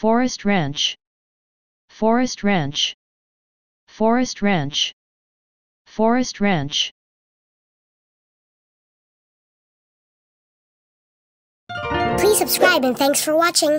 Forest Ranch Forest Ranch Forest Ranch Forest Ranch Please subscribe and thanks for watching.